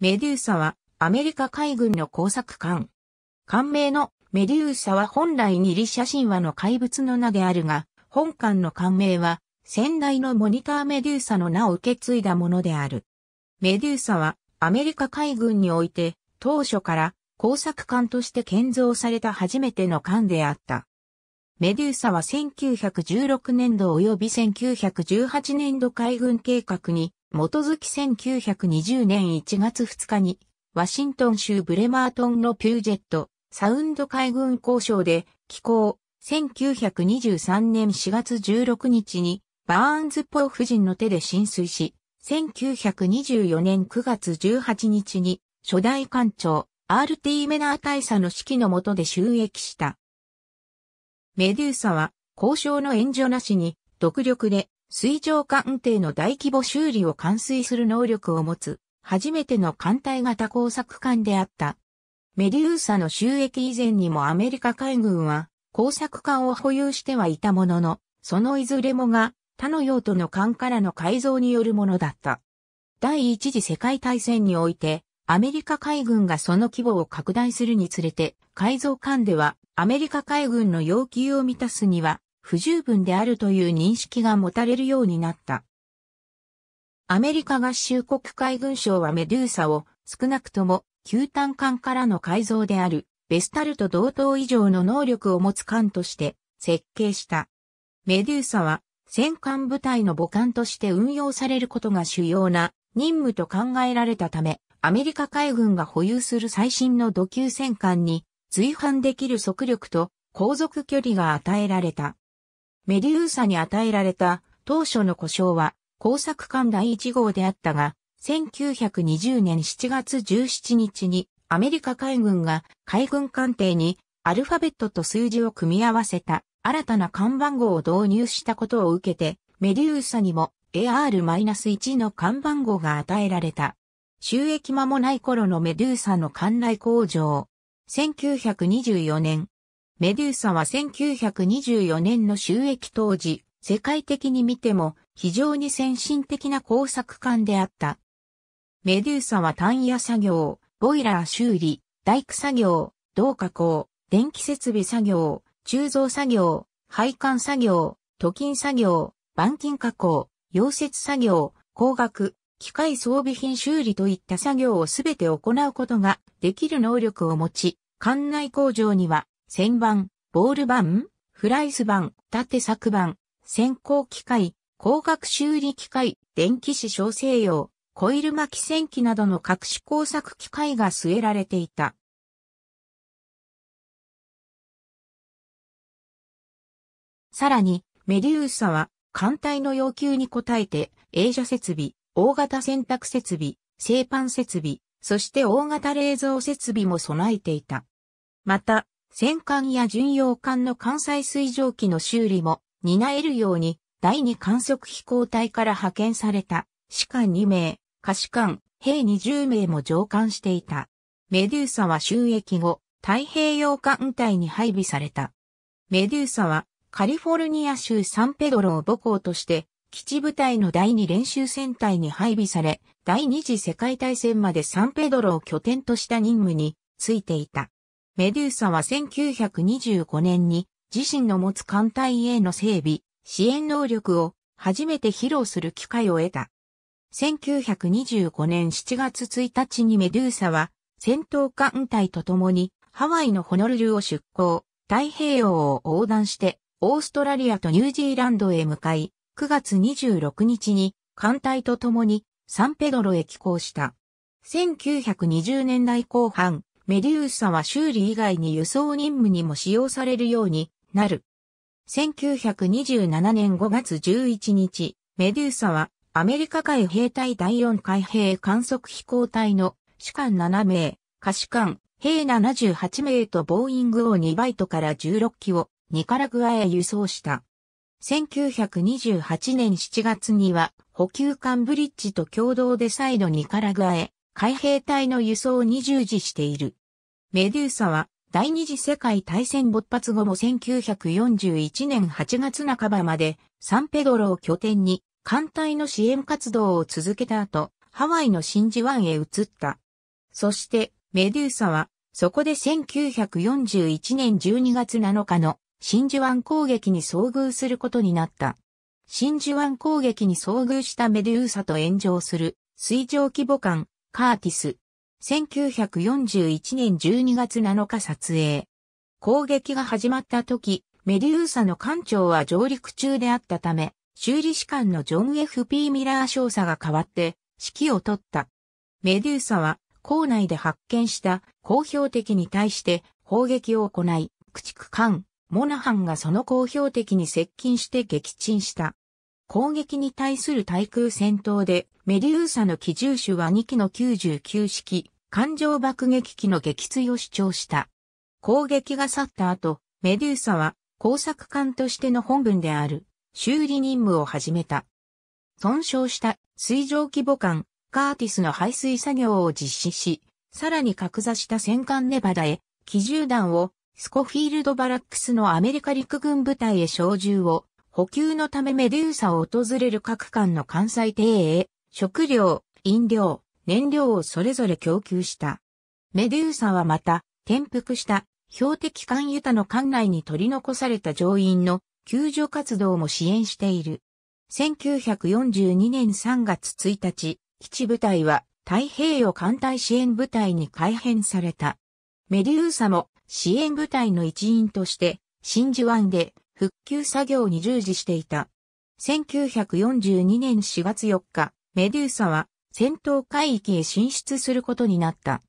メデューサはアメリカ海軍の工作艦。艦名のメデューサは本来に立写真話の怪物の名であるが、本艦の艦名は先代のモニターメデューサの名を受け継いだものである。メデューサはアメリカ海軍において当初から工作艦として建造された初めての艦であった。メデューサは1916年度及び1918年度海軍計画に元月1920年1月2日に、ワシントン州ブレマートンのピュージェット、サウンド海軍交渉で、寄港、1923年4月16日に、バーンズポー夫人の手で浸水し、1924年9月18日に、初代艦長、RT メナー大佐の指揮の下で収益した。メデューサは、交渉の援助なしに、独力で水上艦艇の大規模修理を完遂する能力を持つ、初めての艦隊型工作艦であった。メデューサの収益以前にもアメリカ海軍は工作艦を保有してはいたものの、そのいずれもが他の用途の艦からの改造によるものだった。第一次世界大戦において、アメリカ海軍がその規模を拡大するにつれて、改造艦ではアメリカ海軍の要求を満たすには、不十分であるという認識が持たれるようになった。アメリカ合衆国海軍省はメデューサを少なくとも旧単艦からの改造であるベスタルと同等以上の能力を持つ艦として設計した。メデューサは戦艦部隊の母艦として運用されることが主要な任務と考えられたため、アメリカ海軍が保有する最新の土級戦艦に随伴できる速力と航続距離が与えられた。メデューサに与えられた当初の故障は工作艦第1号であったが、1920年7月17日にアメリカ海軍が海軍艦艇にアルファベットと数字を組み合わせた新たな看板号を導入したことを受けて、メデューサにも AR-1 の看板号が与えられた。収益間もない頃のメデューサの艦内工場。1924年、メデューサは1924年の収益当時、世界的に見ても非常に先進的な工作艦であった。メデューサは単野作業、ボイラー修理、大工作業、銅加工、電気設備作業、鋳造作業、配管作業、土金作業、板金加工、溶接作業、工学、機械装備品修理といった作業をすべて行うことができる能力を持ち、館内工場には旋盤、ボール盤、フライス盤、縦作盤、先行機械、光学修理機械、電気子小西洋、コイル巻き線機などの各種工作機械が据えられていた。さらに、メデューサは、艦隊の要求に応えて、映写設備、大型洗濯設備、製パン設備、そして大型冷蔵設備も備えていた。また、戦艦や巡洋艦の艦載水蒸気の修理も担えるように第2観測飛行隊から派遣された士官2名、下士官、兵20名も乗艦していた。メデューサは収益後、太平洋艦隊に配備された。メデューサはカリフォルニア州サンペドロを母校として、基地部隊の第2練習戦隊に配備され、第2次世界大戦までサンペドロを拠点とした任務についていた。メデューサは1925年に自身の持つ艦隊への整備、支援能力を初めて披露する機会を得た。1925年7月1日にメデューサは戦闘艦隊と共にハワイのホノルルを出港、太平洋を横断してオーストラリアとニュージーランドへ向かい、9月26日に艦隊と共にサンペドロへ寄港した。1920年代後半、メデューサは修理以外に輸送任務にも使用されるようになる。1927年5月11日、メデューサはアメリカ海兵隊第4海兵観測飛行隊の士官7名、下士官、兵78名とボーイングを2バイトから16機をニカラグアへ輸送した。1928年7月には補給艦ブリッジと共同で再度ニカラグアへ海兵隊の輸送に従事している。メデューサは第二次世界大戦勃発後も1941年8月半ばまでサンペドロを拠点に艦隊の支援活動を続けた後、ハワイの真珠湾へ移った。そしてメデューサはそこで1941年12月7日の真珠湾攻撃に遭遇することになった。真珠湾攻撃に遭遇したメデューサと炎上する水上規模艦カーティス1941年12月7日撮影。攻撃が始まった時、メデューサの艦長は上陸中であったため、修理士官のジョン・ F.P. ミラー少佐が代わって指揮を取った。メデューサは校内で発見した公表的に対して砲撃を行い、駆逐艦、モナハンがその公表的に接近して撃沈した。攻撃に対する対空戦闘で、メデューサの機銃手は2機の99式、艦上爆撃機の撃墜を主張した。攻撃が去った後、メデューサは工作艦としての本文である修理任務を始めた。損傷した水上規模艦カーティスの排水作業を実施し、さらに格座した戦艦ネバダへ、機銃弾をスコフィールドバラックスのアメリカ陸軍部隊へ小銃を補給のためメデューサを訪れる各艦の艦載艇へ、食料、飲料、燃料をそれぞれ供給した。メデューサはまた、転覆した標的艦ユタの艦内に取り残された乗員の救助活動も支援している。1942年3月1日、基地部隊は太平洋艦隊支援部隊に改編された。メデューサも支援部隊の一員として、真珠湾で復旧作業に従事していた。1942年4月4日、メデューサは戦闘海域へ進出することになった。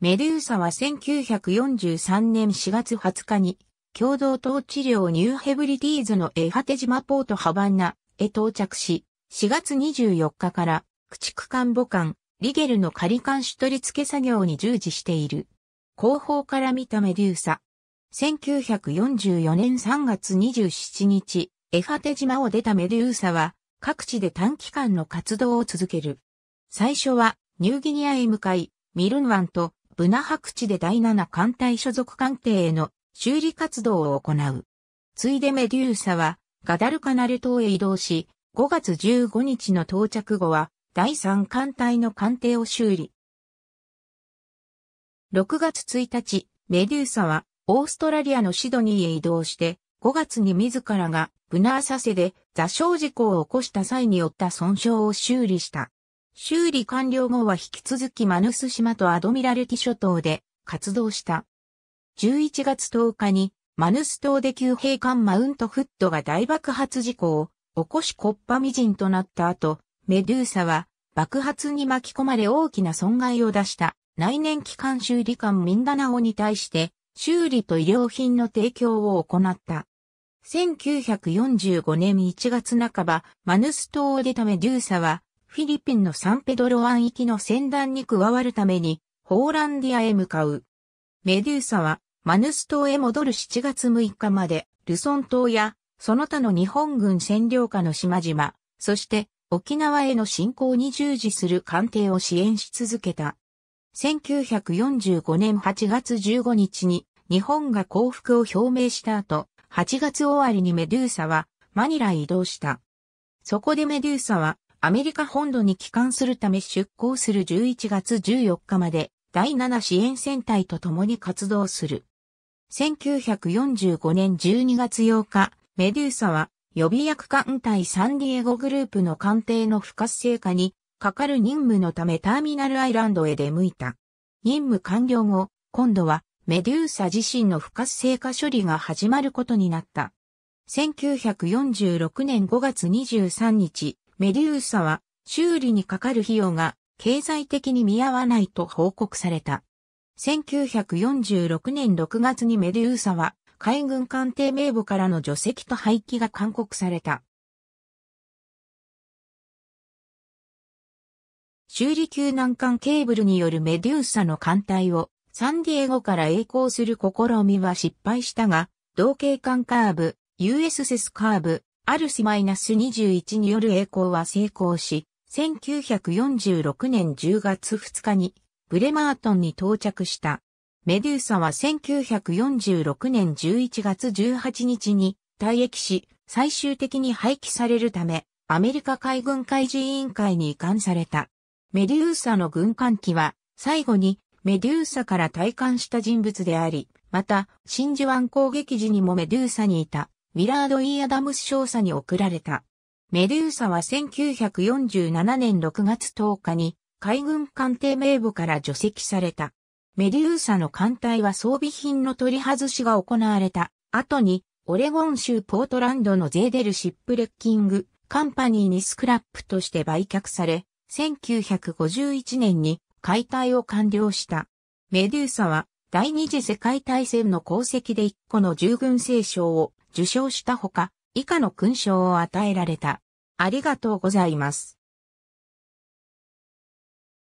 メデューサは1943年4月20日に共同統治領ニューヘブリティーズのエハテ島ポートハバンナへ到着し、4月24日から駆逐艦母艦リゲルの仮艦首取り付け作業に従事している。後方から見たメデューサ。1944年3月27日、エハテ島を出たメデューサは、各地で短期間の活動を続ける。最初は、ニューギニアへ向かい、ミルン湾とブナ白地で第7艦隊所属艦艇への修理活動を行う。ついでメデューサは、ガダルカナル島へ移動し、5月15日の到着後は、第3艦隊の艦艇を修理。6月1日、メデューサはオーストラリアのシドニーへ移動して、5月に自らがブナーサセで座礁事故を起こした際に負った損傷を修理した。修理完了後は引き続きマヌス島とアドミラルティ諸島で活動した。11月10日にマヌス島で旧兵艦マウントフットが大爆発事故を起こしコッパジ人となった後、メドゥーサは爆発に巻き込まれ大きな損害を出した内燃機関修理艦ミンダナオに対して修理と医療品の提供を行った。1945年1月半ば、マヌス島を出たメデューサは、フィリピンのサンペドロ湾域の船団に加わるために、ホーランディアへ向かう。メデューサは、マヌス島へ戻る7月6日まで、ルソン島や、その他の日本軍占領下の島々、そして、沖縄への侵攻に従事する艦艇を支援し続けた。1945年8月15日に日本が降伏を表明した後、8月終わりにメデューサはマニラへ移動した。そこでメデューサはアメリカ本土に帰還するため出港する11月14日まで第7支援戦隊と共に活動する。1945年12月8日、メデューサは予備役艦隊サンディエゴグループの艦艇の不活性化にかかる任務のためターミナルアイランドへ出向いた。任務完了後、今度はメデューサ自身の不活性化処理が始まることになった。1946年5月23日、メデューサは修理にかかる費用が経済的に見合わないと報告された。1946年6月にメデューサは海軍艦艇名簿からの除籍と廃棄が勧告された。修理級難関ケーブルによるメデューサの艦隊をサンディエゴから栄光する試みは失敗したが、同型艦カーブ、US s カーブ、アルシ -21 による栄光は成功し、1946年10月2日にブレマートンに到着した。メデューサは1946年11月18日に退役し、最終的に廃棄されるため、アメリカ海軍海事委員会に移管された。メデューサの軍艦機は、最後にメデューサから退官した人物であり、また、真珠湾攻撃時にもメデューサにいた、ウィラード・ー・アダムス少佐に送られた。メデューサは1947年6月10日に海軍艦艇名簿から除籍された。メデューサの艦隊は装備品の取り外しが行われた後にオレゴン州ポートランドのゼーデルシップレッキングカンパニーにスクラップとして売却され、1951年に解体を完了した。メデューサは第二次世界大戦の功績で1個の従軍聖賞を受賞したほか、以下の勲章を与えられた。ありがとうございます。